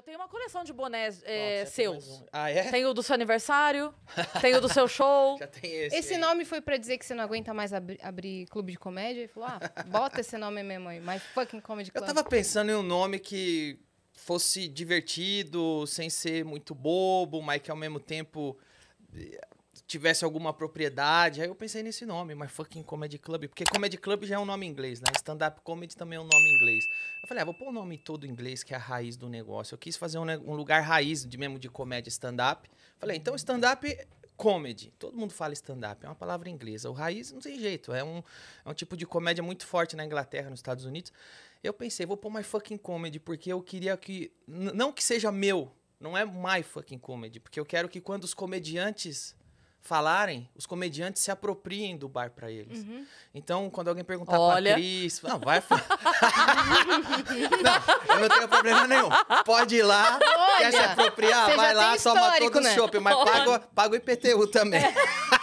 Eu tenho uma coleção de bonés é, Nossa, eh, seus. um. Ah, é? Tem o do seu aniversário, tem o do seu show. Já tem esse. Esse aí. nome foi pra dizer que você não aguenta mais abri abrir clube de comédia? E falou, ah, bota esse nome mesmo aí. My fucking comedy club. Eu tava pensando em um nome que fosse divertido, sem ser muito bobo, mas que ao mesmo tempo eh, tivesse alguma propriedade. Aí eu pensei nesse nome, mas fucking Comedy Club. Porque Comedy Club já é um nome inglês, né? Stand-up Comedy também é um nome inglês. Eu falei, ah, vou pôr o um nome todo inglês, que é a raiz do negócio. Eu quis fazer um, um lugar raiz de mesmo de comédia stand-up. Falei, então stand-up comedy. Todo mundo fala stand-up, é uma palavra inglesa. O raiz não tem jeito, é um, é um tipo de comédia muito forte na Inglaterra, nos Estados Unidos. Eu pensei, vou pôr my fucking comedy, porque eu queria que. Não que seja meu, não é my fucking comedy, porque eu quero que quando os comediantes falarem, os comediantes se apropriem do bar para eles. Uhum. Então, quando alguém perguntar Olha. pra Cris, não, vai. não, eu não tenho problema nenhum. Pode ir lá, Olha. quer se apropriar, vai lá, toma todo né? o shopping, mas paga, paga o IPTU também. É.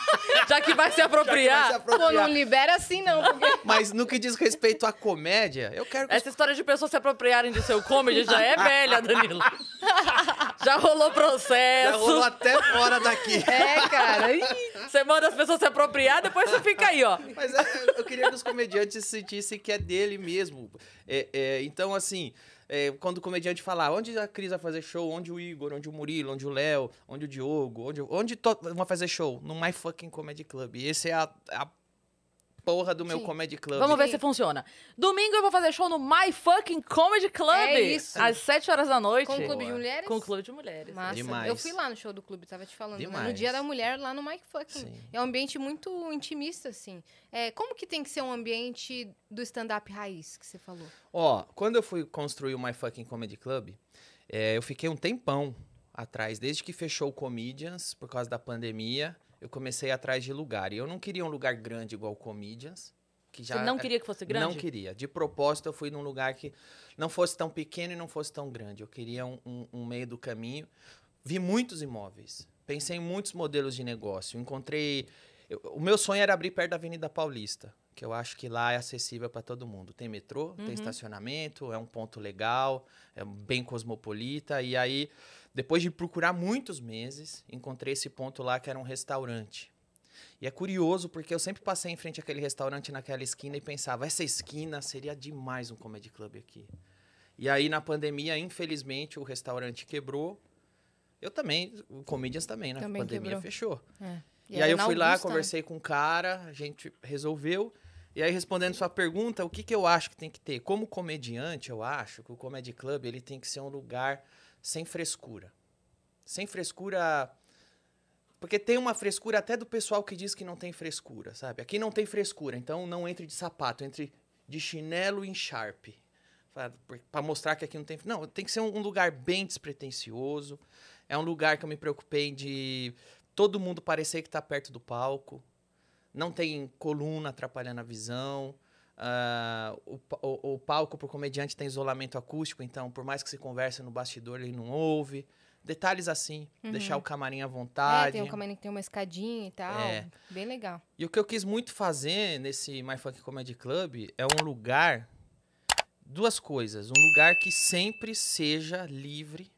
Já que vai se apropriar. Vai se apropriar. Pô, não libera assim, não. Porque... Mas no que diz respeito à comédia, eu quero. Que... Essa história de pessoas se apropriarem de seu comedy já é velha, Danilo. Já rolou processo. Já rolou até fora daqui. É, cara. Ih. Você manda as pessoas se apropriar, depois você fica aí, ó. Mas é, eu queria que os comediantes sentissem que é dele mesmo. É, é, então, assim. É, quando o comediante falar onde a Cris vai fazer show, onde o Igor, onde o Murilo, onde o Léo, onde o Diogo, onde, onde to... vão fazer show? No My Fucking Comedy Club. E esse é a, a porra do meu Sim. comedy club. Vamos ver Sim. se funciona. Domingo eu vou fazer show no My Fucking Comedy Club. É isso. Às 7 horas da noite. Com o Clube de Mulheres? Com o Clube de Mulheres. Massa. Demais. Eu fui lá no show do clube, tava te falando. Né? Demais. No Dia da Mulher, lá no My Fucking. Sim. É um ambiente muito intimista, assim. É, como que tem que ser um ambiente do stand-up raiz que você falou? Ó, quando eu fui construir o My Fucking Comedy Club, é, eu fiquei um tempão atrás, desde que fechou o Comedians por causa da pandemia eu comecei atrás de lugar. E eu não queria um lugar grande igual Comedians. Que já Você não é, queria que fosse grande? Não queria. De propósito, eu fui num lugar que não fosse tão pequeno e não fosse tão grande. Eu queria um, um, um meio do caminho. Vi muitos imóveis. Pensei em muitos modelos de negócio. Encontrei. Eu, o meu sonho era abrir perto da Avenida Paulista, que eu acho que lá é acessível para todo mundo. Tem metrô, uhum. tem estacionamento, é um ponto legal, é bem cosmopolita. E aí depois de procurar muitos meses, encontrei esse ponto lá que era um restaurante. E é curioso porque eu sempre passei em frente àquele restaurante naquela esquina e pensava, essa esquina seria demais um comedy club aqui. E aí na pandemia, infelizmente, o restaurante quebrou. Eu também, o Comedians também, na né? também pandemia quebrou. fechou. É. E, e aí eu fui lá, né? conversei né? com o um cara, a gente resolveu. E aí respondendo sua pergunta, o que, que eu acho que tem que ter? Como comediante, eu acho que o comedy club ele tem que ser um lugar sem frescura. Sem frescura. Porque tem uma frescura até do pessoal que diz que não tem frescura, sabe? Aqui não tem frescura, então não entre de sapato, entre de chinelo e encharpe. Para mostrar que aqui não tem. Não, tem que ser um lugar bem despretensioso. É um lugar que eu me preocupei de todo mundo parecer que está perto do palco. Não tem coluna atrapalhando a visão. Uh, o, o, o, palco para o comediante tem isolamento acústico, então por mais que se converse no bastidor, ele não ouve. Detalhes assim, uhum. deixar o camarim à vontade. É, tem um camarim que tem uma escadinha e tal. É. Bem legal. E o que eu quis muito fazer nesse My Funk Comedy Club é um lugar. Duas coisas. Um lugar que sempre seja livre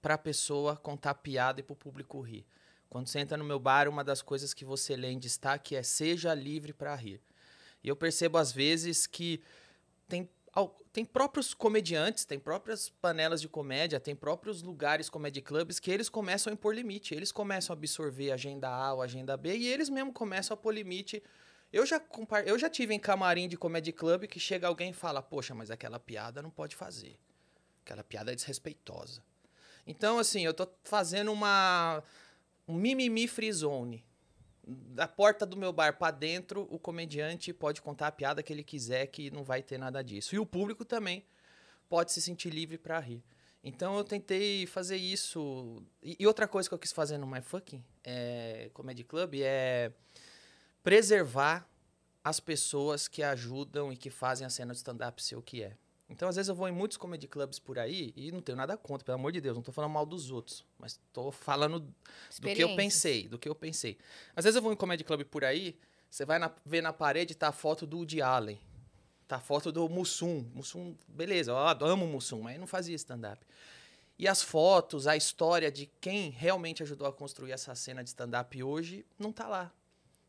para a pessoa contar piada e para o público rir. Quando você entra no meu bar, uma das coisas que você lê em destaque é seja livre para rir. E eu percebo às vezes que tem tem próprios comediantes, tem próprias panelas de comédia, tem próprios lugares comedy clubs que eles começam a impor limite, eles começam a absorver agenda A ou agenda B e eles mesmo começam a pôr limite. Eu já, eu já tive em camarim de comedy club que chega alguém e fala: Poxa, mas aquela piada não pode fazer. Aquela piada é desrespeitosa. Então, assim, eu tô fazendo uma. um mimimi free zone da porta do meu bar para dentro, o comediante pode contar a piada que ele quiser, que não vai ter nada disso. E o público também pode se sentir livre para rir. Então eu tentei fazer isso. E outra coisa que eu quis fazer no My Fucking é, Comedy Club é preservar as pessoas que ajudam e que fazem a cena de stand-up ser o que é. Então, às vezes, eu vou em muitos comedy clubs por aí e não tenho nada contra, pelo amor de Deus, não estou falando mal dos outros, mas estou falando do que eu pensei, do que eu pensei. Às vezes eu vou em comedy club por aí, você vai na, ver na parede, tá a foto do Woody Allen, tá a foto do Mussum. Mussum, beleza, eu amo Mussum, mas não fazia stand-up. E as fotos, a história de quem realmente ajudou a construir essa cena de stand-up hoje, não tá lá.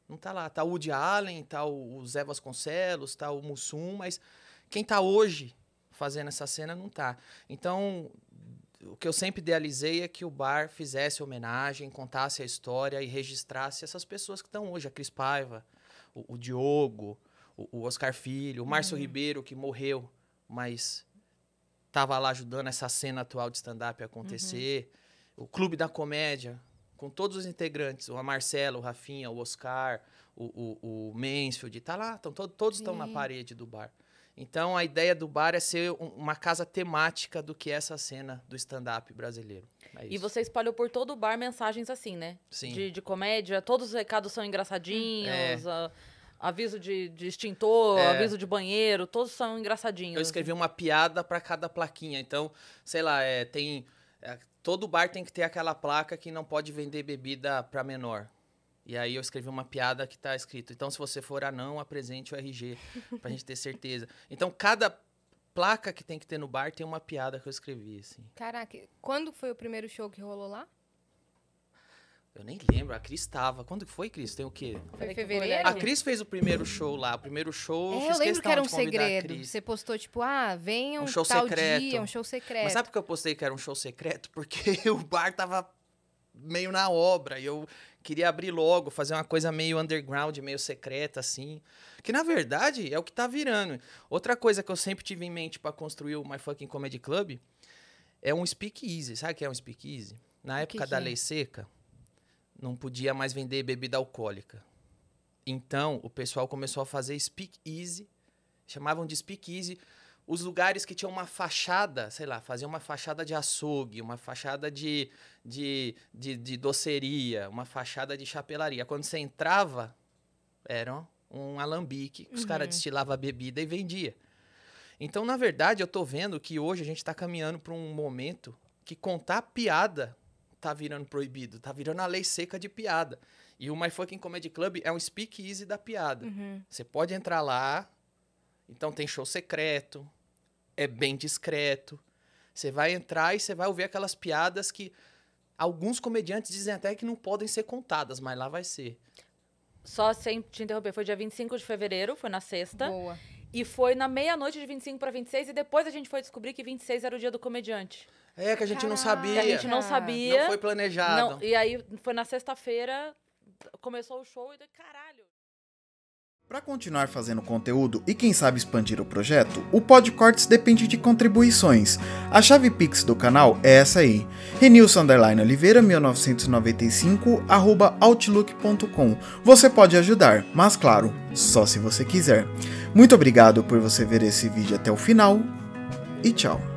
Não tá lá. Tá o Woody Allen, tá o Zé Vasconcelos, tá o Mussum, mas quem tá hoje fazendo essa cena não tá. Então, o que eu sempre idealizei é que o bar fizesse homenagem, contasse a história e registrasse essas pessoas que estão hoje, a Cris Paiva, o, o Diogo, o, o, Oscar Filho, o Márcio uhum. Ribeiro, que morreu, mas estava lá ajudando essa cena atual de stand-up acontecer. Uhum. O Clube da Comédia, com todos os integrantes, o Marcelo, o Rafinha, o Oscar, o, o, o Mansfield, tá lá, tão, to, todos estão na parede do bar. Então a ideia do bar é ser uma casa temática do que é essa cena do stand-up brasileiro. É e você espalhou por todo o bar mensagens assim, né? Sim. De, de comédia, todos os recados são engraçadinhos. Hum, é. A, aviso de, de extintor, é. aviso de banheiro, todos são engraçadinhos. Eu escrevi uma piada para cada plaquinha. Então, sei lá, é, tem. É, todo bar tem que ter aquela placa que não pode vender bebida para menor. E aí eu escrevi uma piada que está escrito: então, se você for anão, apresente o RG, para a gente ter certeza. Então, cada placa que tem que ter no bar tem uma piada que eu escrevi, assim. Caraca, quando foi o primeiro show que rolou lá? Eu nem lembro, a Cris estava. Quando foi, Cris? Tem o quê? Foi em fevereiro? A Cris fez o primeiro show lá. O primeiro show, é, eu, lembro que era um segredo. Você postou, tipo, ah, venham um show secreto. Dia, um show secreto. Mas sabe por que eu postei que era um show secreto? Porque o bar tava meio na obra. E eu queria abrir logo, fazer uma coisa meio underground, meio secreta, assim. Que na verdade é o que tá virando. Outra coisa que eu sempre tive em mente para construir o My Fucking Comedy Club é um speakeasy. Sabe o que é um speakeasy? Na que época que da é? lei seca, não podia mais vender bebida alcoólica. Então, o pessoal começou a fazer speakeasy, chamavam de speakeasy os lugares que tinham uma fachada, sei lá, faziam uma fachada de açougue, uma fachada de, de, de, de doceria, uma fachada de chapelaria. Quando você entrava, era um alambique, os uhum. caras destilavam bebida e vendia. Então, na verdade, eu tô vendo que hoje a gente está caminhando para um momento que contar piada tá virando proibido, tá virando a lei seca de piada. E o My Fucking Comedy Club é um speakeasy da piada. Uhum. Você pode entrar lá, então tem show secreto, é bem discreto. Você vai entrar e você vai ouvir aquelas piadas que alguns comediantes dizem até que não podem ser contadas, mas lá vai ser. Só sem te interromper, foi dia 25 de fevereiro, foi na sexta. Boa. E foi na meia-noite de 25 para 26 e depois a gente foi descobrir que 26 era o dia do comediante. É, que a gente Caraca. não sabia. Que a gente não sabia. Não foi planejado. Não, e aí foi na sexta-feira, começou o show e daí, caralho. Para continuar fazendo conteúdo e quem sabe expandir o projeto, o Podcortes depende de contribuições. A chave Pix do canal é essa aí: renilson_oliveira1995@outlook.com. Você pode ajudar, mas claro, só se você quiser. Muito obrigado por você ver esse vídeo até o final e tchau.